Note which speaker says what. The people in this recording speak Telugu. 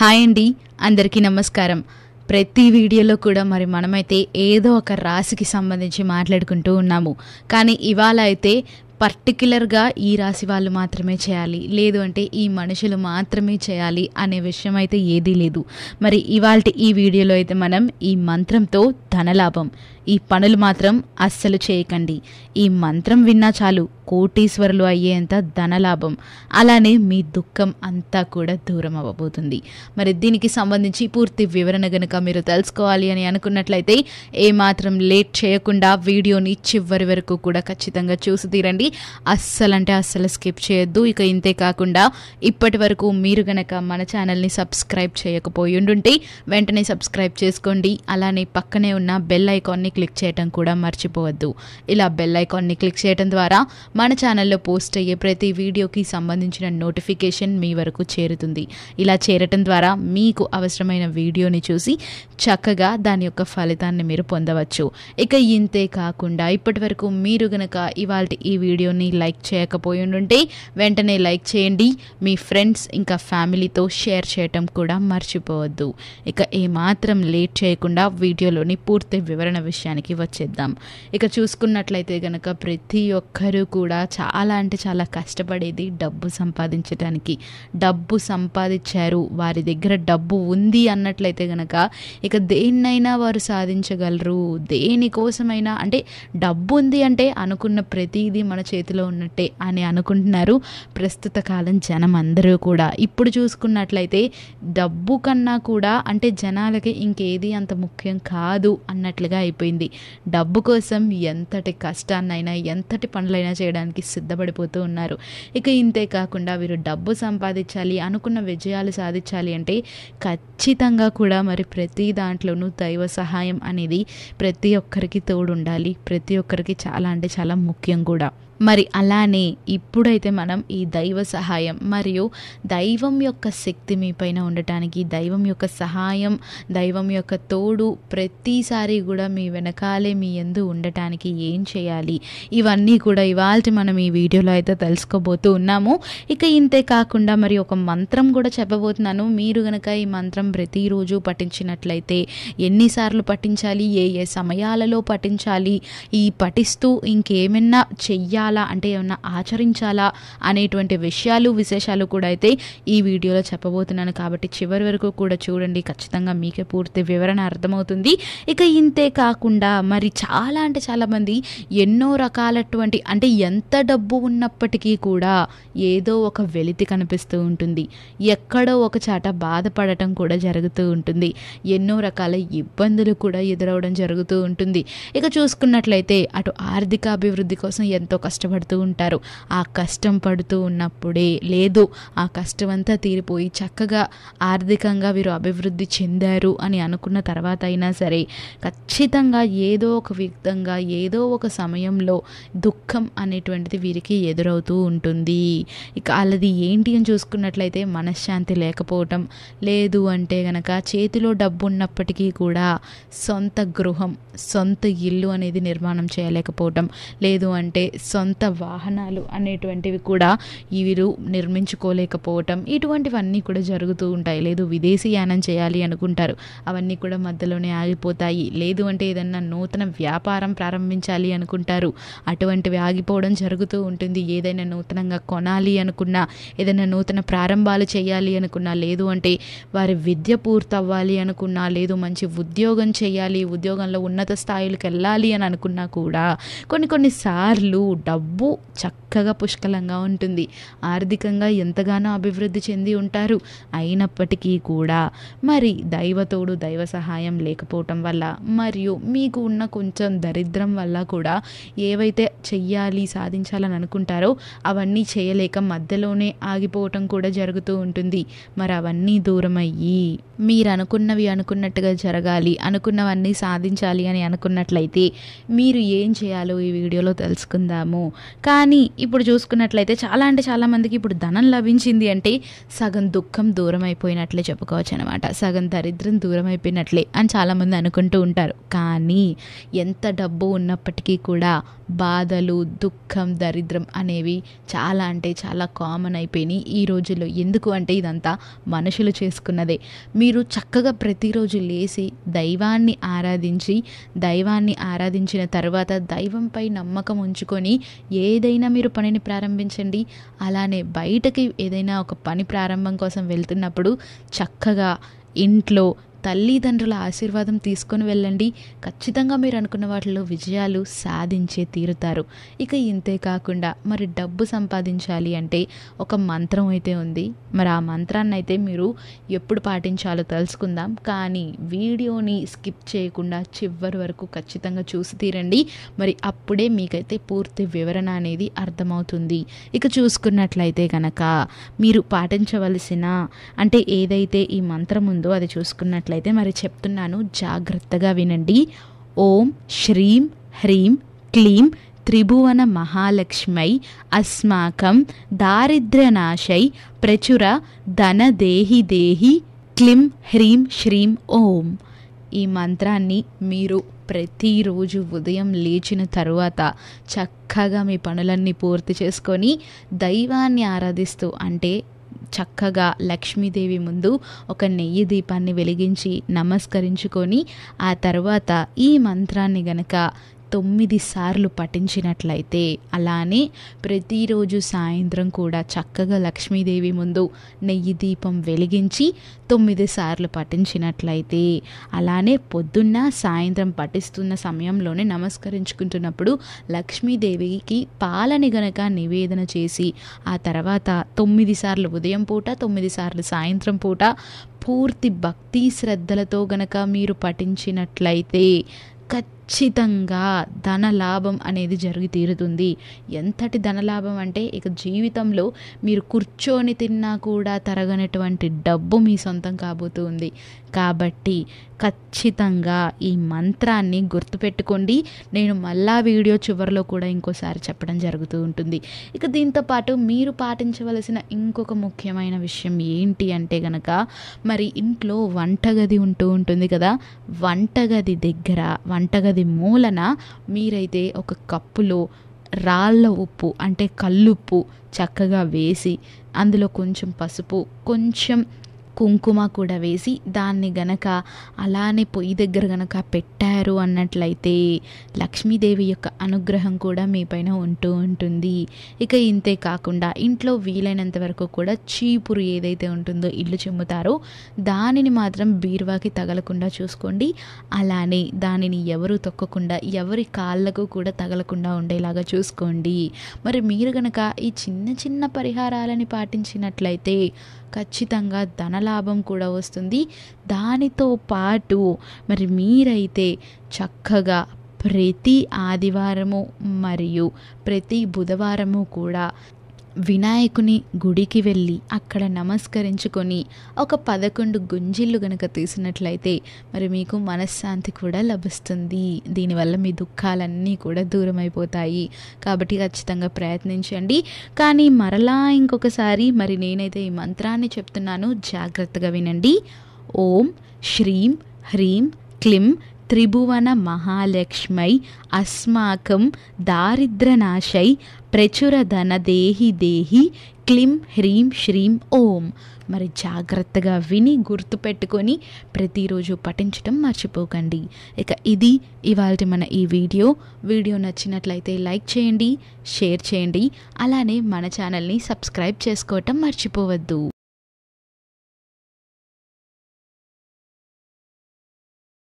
Speaker 1: హాయ్ అండి అందరికీ నమస్కారం ప్రతి వీడియోలో కూడా మరి మనమైతే ఏదో ఒక రాశికి సంబంధించి మాట్లాడుకుంటూ ఉన్నాము కానీ ఇవాళ అయితే పర్టిక్యులర్గా ఈ రాశి వాళ్ళు మాత్రమే చేయాలి లేదు అంటే ఈ మనుషులు మాత్రమే చేయాలి అనే విషయం అయితే ఏదీ లేదు మరి ఇవాళ ఈ వీడియోలో అయితే మనం ఈ మంత్రంతో ధనలాభం ఈ పనులు మాత్రం అస్సలు చేయకండి ఈ మంత్రం విన్నా చాలు కోటీశ్వరులు అయ్యేంత ధనలాభం అలానే మీ దుఃఖం అంతా కూడా దూరం అవ్వబోతుంది మరి దీనికి సంబంధించి పూర్తి వివరణ గనుక మీరు తెలుసుకోవాలి అని అనుకున్నట్లయితే ఏమాత్రం లేట్ చేయకుండా వీడియోని చివరి వరకు కూడా ఖచ్చితంగా చూసి తీరండి అస్సలంటే అస్సలు స్కిప్ చేయొద్దు ఇక ఇంతే కాకుండా ఇప్పటి వరకు మీరు గనక మన ఛానల్ని సబ్స్క్రైబ్ చేయకపోయి ఉండుంటే వెంటనే సబ్స్క్రైబ్ చేసుకోండి అలానే పక్కనే ఉన్న బెల్ ఐకాన్ని క్లిక్ చేయటం కూడా మర్చిపోవద్దు ఇలా బెల్ ఐకాన్ని క్లిక్ చేయటం ద్వారా మన ఛానల్లో పోస్ట్ అయ్యే ప్రతి వీడియోకి సంబంధించిన నోటిఫికేషన్ మీ వరకు చేరుతుంది ఇలా చేరటం ద్వారా మీకు అవసరమైన వీడియోని చూసి చక్కగా దాని యొక్క ఫలితాన్ని మీరు పొందవచ్చు ఇక ఇంతే కాకుండా ఇప్పటి వరకు మీరు గనక ఇవాళ ఈ వీడియోని లైక్ చేయకపోయి ఉంటే వెంటనే లైక్ చేయండి మీ ఫ్రెండ్స్ ఇంకా ఫ్యామిలీతో షేర్ చేయటం కూడా మర్చిపోవద్దు ఇక ఏమాత్రం లేట్ చేయకుండా వీడియోలోని పూర్తి వివరణ విషయానికి వచ్చేద్దాం ఇక చూసుకున్నట్లయితే గనక ప్రతి ఒక్కరూ కూడా చాలా అంటే చాలా కష్టపడేది డబ్బు సంపాదించడానికి డబ్బు సంపాదించారు వారి దగ్గర డబ్బు ఉంది అన్నట్లయితే కనుక ఇక దేన్నైనా వారు సాధించగలరు దేనికోసమైనా అంటే డబ్బు ఉంది అంటే అనుకున్న ప్రతిదీ మన చేతిలో ఉన్నట్టే అని అనుకుంటున్నారు ప్రస్తుత కాలం జనం అందరూ కూడా ఇప్పుడు చూసుకున్నట్లయితే డబ్బు కన్నా కూడా అంటే జనాలకి ఇంకేది అంత ముఖ్యం కాదు అన్నట్లుగా అయిపోయింది డబ్బు కోసం ఎంతటి కష్టాన్నైనా ఎంతటి పనులైనా చేయడం చేయడానికి సిద్ధపడిపోతూ ఉన్నారు ఇక ఇంతే కాకుండా వీరు డబ్బు సంపాదించాలి అనుకున్న విజయాలు సాధించాలి అంటే ఖచ్చితంగా కూడా మరి ప్రతి దాంట్లోనూ దైవ సహాయం అనేది ప్రతి ఒక్కరికి తోడుండాలి ప్రతి ఒక్కరికి చాలా అంటే చాలా ముఖ్యం కూడా మరి అలానే ఇప్పుడైతే మనం ఈ దైవ సహాయం మరియు దైవం యొక్క శక్తి మీ పైన ఉండటానికి దైవం యొక్క సహాయం దైవం యొక్క తోడు ప్రతిసారి కూడా మీ వెనకాలే మీ ఎందు ఉండటానికి ఏం చేయాలి ఇవన్నీ కూడా ఇవాళ మనం ఈ వీడియోలో అయితే తెలుసుకోబోతూ ఉన్నాము ఇక ఇంతే కాకుండా మరి ఒక మంత్రం కూడా చెప్పబోతున్నాను మీరు గనక ఈ మంత్రం ప్రతిరోజు పఠించినట్లయితే ఎన్నిసార్లు పఠించాలి ఏ ఏ సమయాలలో పఠించాలి ఈ పఠిస్తూ ఇంకేమైనా చెయ్యాలి చేసుకోవాలా అంటే ఏమన్నా ఆచరించాలా అనేటువంటి విషయాలు విశేషాలు కూడా అయితే ఈ వీడియోలో చెప్పబోతున్నాను కాబట్టి చివరి వరకు కూడా చూడండి ఖచ్చితంగా మీకే పూర్తి వివరణ అర్థమవుతుంది ఇక ఇంతే కాకుండా మరి చాలా అంటే చాలామంది ఎన్నో రకాలటువంటి అంటే ఎంత డబ్బు ఉన్నప్పటికీ కూడా ఏదో ఒక వెలితి కనిపిస్తూ ఉంటుంది ఎక్కడో ఒక చాట బాధపడటం కూడా జరుగుతూ ఉంటుంది ఎన్నో రకాల ఇబ్బందులు కూడా ఎదురవడం జరుగుతూ ఉంటుంది ఇక చూసుకున్నట్లయితే అటు ఆర్థిక అభివృద్ధి కోసం ఎంతో కష్టపడుతూ ఉంటారు ఆ కష్టం పడుతూ ఉన్నప్పుడే లేదు ఆ కష్టం అంతా తీరిపోయి చక్కగా ఆర్థికంగా వీరు అభివృద్ధి చెందారు అని అనుకున్న తర్వాత అయినా సరే ఖచ్చితంగా ఏదో ఒక విధంగా ఏదో ఒక సమయంలో దుఃఖం అనేటువంటిది వీరికి ఎదురవుతూ ఉంటుంది ఇక అలాది ఏంటి అని చూసుకున్నట్లయితే మనశ్శాంతి లేకపోవటం లేదు అంటే గనక చేతిలో డబ్బు ఉన్నప్పటికీ కూడా సొంత గృహం సొంత ఇల్లు అనేది నిర్మాణం చేయలేకపోవటం లేదు అంటే సొంత సొంత వాహనాలు అనేటువంటివి కూడా వీరు నిర్మించుకోలేకపోవటం ఇటువంటివన్నీ కూడా జరుగుతూ ఉంటాయి లేదు విదేశీ యానం చేయాలి అనుకుంటారు అవన్నీ కూడా మధ్యలోనే ఆగిపోతాయి లేదు అంటే ఏదన్నా నూతన వ్యాపారం ప్రారంభించాలి అనుకుంటారు అటువంటివి ఆగిపోవడం జరుగుతూ ఉంటుంది ఏదైనా నూతనంగా కొనాలి అనుకున్నా ఏదైనా నూతన ప్రారంభాలు చేయాలి అనుకున్నా లేదు అంటే వారి విద్య పూర్తవ్వాలి అనుకున్నా లేదు మంచి ఉద్యోగం చేయాలి ఉద్యోగంలో ఉన్నత స్థాయిలకు వెళ్ళాలి అని అనుకున్నా కూడా కొన్ని కొన్నిసార్లు డబ్బు చక్కగా పుష్కలంగా ఉంటుంది ఆర్థికంగా ఎంతగానో అభివృద్ధి చెంది ఉంటారు అయినప్పటికీ కూడా మరి దైవతోడు దైవ సహాయం లేకపోవటం వల్ల మరియు మీకు ఉన్న కొంచెం దరిద్రం వల్ల కూడా ఏవైతే చెయ్యాలి సాధించాలని అనుకుంటారో అవన్నీ చేయలేక మధ్యలోనే ఆగిపోవటం కూడా జరుగుతూ ఉంటుంది మరి అవన్నీ దూరమయ్యి మీరు అనుకున్నవి అనుకున్నట్టుగా జరగాలి అనుకున్నవన్నీ సాధించాలి అని అనుకున్నట్లయితే మీరు ఏం చేయాలో ఈ వీడియోలో తెలుసుకుందాము కానీ ఇప్పుడు చూసుకున్నట్లయితే చాలా అంటే చాలామందికి ఇప్పుడు ధనం లభించింది అంటే సగం దుఃఖం దూరం అయిపోయినట్లే చెప్పుకోవచ్చు అనమాట సగం దరిద్రం దూరం అయిపోయినట్లే అని చాలామంది అనుకుంటూ ఉంటారు కానీ ఎంత డబ్బు ఉన్నప్పటికీ కూడా బాధలు దుఃఖం దరిద్రం అనేవి చాలా అంటే చాలా కామన్ అయిపోయినాయి ఈ రోజుల్లో ఎందుకు అంటే ఇదంతా మనుషులు చేసుకున్నదే మీరు చక్కగా ప్రతిరోజు లేచి దైవాన్ని ఆరాధించి దైవాన్ని ఆరాధించిన తర్వాత దైవంపై నమ్మకం ఉంచుకొని ఏదైనా మీరు పనిని ప్రారంభించండి అలానే బయటకి ఏదైనా ఒక పని ప్రారంభం కోసం వెళ్తున్నప్పుడు చక్కగా ఇంట్లో తల్లిదండ్రుల ఆశీర్వాదం తీసుకొని వెళ్ళండి ఖచ్చితంగా మీరు అనుకున్న వాటిలో విజయాలు సాధించే తీరుతారు ఇక ఇంతే కాకుండా మరి డబ్బు సంపాదించాలి అంటే ఒక మంత్రం అయితే ఉంది మరి ఆ మంత్రాన్ని అయితే మీరు ఎప్పుడు పాటించాలో తెలుసుకుందాం కానీ వీడియోని స్కిప్ చేయకుండా చివరి వరకు ఖచ్చితంగా చూసి తీరండి మరి అప్పుడే మీకైతే పూర్తి వివరణ అనేది అర్థమవుతుంది ఇక చూసుకున్నట్లయితే కనుక మీరు పాటించవలసిన అంటే ఏదైతే ఈ మంత్రం ఉందో అది చూసుకున్నట్లయితే వినట్లయితే మరి చెప్తున్నాను జాగ్రత్తగా వినండి ఓం శ్రీం హ్రీం క్లీం త్రిభువన మహాలక్ష్మై అస్మాకం దారిద్ర్యనాశై ప్రచుర ధన దేహి దేహి క్లిం హ్రీం శ్రీం ఓం ఈ మంత్రాన్ని మీరు ప్రతిరోజు ఉదయం లేచిన తరువాత చక్కగా మీ పనులన్నీ పూర్తి చేసుకొని దైవాన్ని ఆరాధిస్తూ అంటే చక్కగా లక్ష్మీదేవి ముందు ఒక నెయ్యి దీపాన్ని వెలిగించి నమస్కరించుకొని ఆ తర్వాత ఈ మంత్రాన్ని గనక తొమ్మిది సార్లు పఠించినట్లయితే అలానే ప్రతిరోజు సాయంత్రం కూడా చక్కగా లక్ష్మీదేవి ముందు నెయ్యి దీపం వెలిగించి తొమ్మిది సార్లు పఠించినట్లయితే అలానే పొద్దున్న సాయంత్రం పఠిస్తున్న సమయంలోనే నమస్కరించుకుంటున్నప్పుడు లక్ష్మీదేవికి పాలని గనక నివేదన చేసి ఆ తర్వాత తొమ్మిది సార్లు ఉదయం పూట తొమ్మిది సార్లు సాయంత్రం పూట పూర్తి భక్తి శ్రద్ధలతో గనక మీరు పఠించినట్లయితే ఖచ్చితంగా ధనలాభం అనేది జరిగి తీరుతుంది ఎంతటి ధనలాభం అంటే ఇక జీవితంలో మీరు కూర్చొని తిన్నా కూడా తరగనటువంటి డబ్బు మీ సొంతం కాబోతుంది కాబట్టి ఖచ్చితంగా ఈ మంత్రాన్ని గుర్తుపెట్టుకోండి నేను మళ్ళా వీడియో చివరిలో కూడా ఇంకోసారి చెప్పడం జరుగుతూ ఉంటుంది ఇక దీంతోపాటు మీరు పాటించవలసిన ఇంకొక ముఖ్యమైన విషయం ఏంటి అంటే కనుక మరి ఇంట్లో వంటగది ఉంటూ ఉంటుంది కదా వంటగది దగ్గర వంటగది అది మూలన మీరైతే ఒక కప్పులో రాళ్ళ ఉప్పు అంటే కల్లుప్పు చక్కగా వేసి అందులో కొంచెం పసుపు కొంచెం కుంకుమ కూడా వేసి దాన్ని గనక అలానే పొయ్యి దగ్గర గనక పెట్టారు అన్నట్లయితే లక్ష్మీదేవి యొక్క అనుగ్రహం కూడా మీ పైన ఉంటూ ఉంటుంది ఇక ఇంతే కాకుండా ఇంట్లో వీలైనంత వరకు కూడా చీపురు ఏదైతే ఉంటుందో ఇల్లు చెమ్ముతారో దానిని మాత్రం బీరువాకి తగలకుండా చూసుకోండి అలానే దానిని ఎవరు తొక్కకుండా ఎవరి కాళ్ళకు కూడా తగలకుండా ఉండేలాగా చూసుకోండి మరి మీరు గనక ఈ చిన్న చిన్న పరిహారాలని పాటించినట్లయితే ఖచ్చితంగా ధన ధనలాభం కూడా వస్తుంది దానితో పాటు మరి మీరైతే చక్కగా ప్రతి ఆదివారము మరియు ప్రతి బుధవారము కూడా వినాయకుని గుడికి వెళ్ళి అక్కడ నమస్కరించుకొని ఒక పదకొండు గుంజిళ్ళు గనక తీసినట్లయితే మరి మీకు మనశ్శాంతి కూడా లభిస్తుంది దీనివల్ల మీ దుఃఖాలన్నీ కూడా దూరం అయిపోతాయి కాబట్టి ఖచ్చితంగా ప్రయత్నించండి కానీ మరలా ఇంకొకసారి మరి నేనైతే ఈ మంత్రాన్ని చెప్తున్నాను జాగ్రత్తగా వినండి ఓం శ్రీం హ్రీం క్లిం త్రిభువన మహాలక్ష్మై అస్మాకం దారిద్రనాశై ప్రచురధన దేహి దేహి క్లిం హ్రీం శ్రీం ఓం మరి జాగ్రత్తగా విని గుర్తుపెట్టుకొని ప్రతిరోజు పఠించటం మర్చిపోకండి ఇక ఇది ఇవాళ మన ఈ వీడియో వీడియో నచ్చినట్లయితే లైక్ చేయండి షేర్ చేయండి అలానే మన ఛానల్ని సబ్స్క్రైబ్ చేసుకోవటం మర్చిపోవద్దు